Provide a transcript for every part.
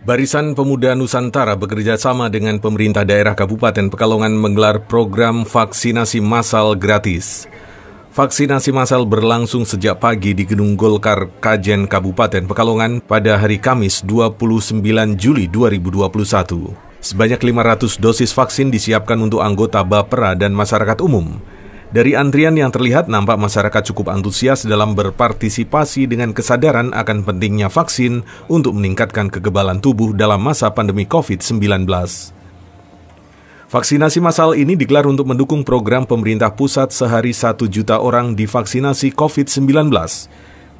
Barisan Pemuda Nusantara bekerja sama dengan pemerintah daerah Kabupaten Pekalongan menggelar program vaksinasi massal gratis. Vaksinasi massal berlangsung sejak pagi di Gedung Golkar Kajen Kabupaten Pekalongan pada hari Kamis 29 Juli 2021. Sebanyak 500 dosis vaksin disiapkan untuk anggota Bapera dan masyarakat umum. Dari antrian yang terlihat, nampak masyarakat cukup antusias dalam berpartisipasi dengan kesadaran akan pentingnya vaksin untuk meningkatkan kekebalan tubuh dalam masa pandemi COVID-19. Vaksinasi massal ini digelar untuk mendukung program pemerintah pusat sehari 1 juta orang divaksinasi COVID-19.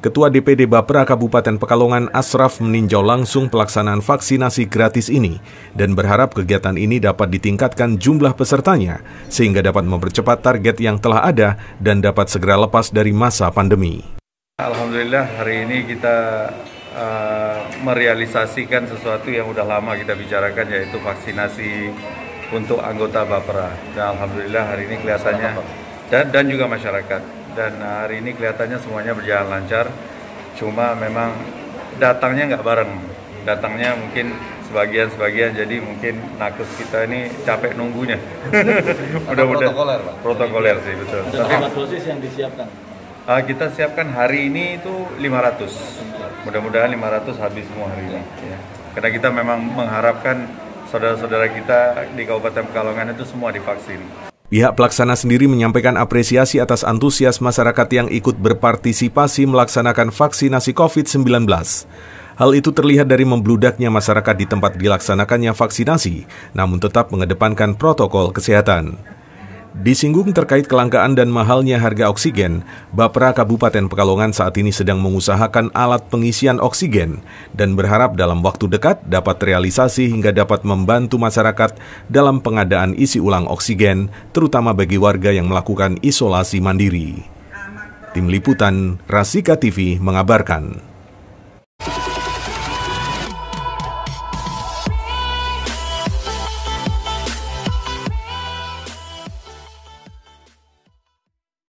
Ketua DPD Bapra Kabupaten Pekalongan Asraf meninjau langsung pelaksanaan vaksinasi gratis ini dan berharap kegiatan ini dapat ditingkatkan jumlah pesertanya sehingga dapat mempercepat target yang telah ada dan dapat segera lepas dari masa pandemi. Alhamdulillah hari ini kita uh, merealisasikan sesuatu yang sudah lama kita bicarakan yaitu vaksinasi untuk anggota Bapra. Dan alhamdulillah hari ini kelihatannya dan dan juga masyarakat dan eh, hari ini kelihatannya semuanya berjalan lancar cuma memang datangnya nggak bareng datangnya mungkin sebagian-sebagian jadi mungkin nakes kita ini capek nunggunya mudah-mudahan protokoler Pak. protokoler iya. sih betul Berapa tapi dosis yang disiapkan uh, kita siapkan hari ini itu 500 mudah-mudahan 500 habis semua hari ini ya. karena kita memang mengharapkan saudara-saudara kita di Kabupaten Pekalongan itu semua divaksin Pihak pelaksana sendiri menyampaikan apresiasi atas antusias masyarakat yang ikut berpartisipasi melaksanakan vaksinasi COVID-19. Hal itu terlihat dari membludaknya masyarakat di tempat dilaksanakannya vaksinasi, namun tetap mengedepankan protokol kesehatan. Disinggung terkait kelangkaan dan mahalnya harga oksigen, Bapra Kabupaten Pekalongan saat ini sedang mengusahakan alat pengisian oksigen dan berharap dalam waktu dekat dapat realisasi hingga dapat membantu masyarakat dalam pengadaan isi ulang oksigen, terutama bagi warga yang melakukan isolasi mandiri. Tim Liputan, Rasika TV mengabarkan.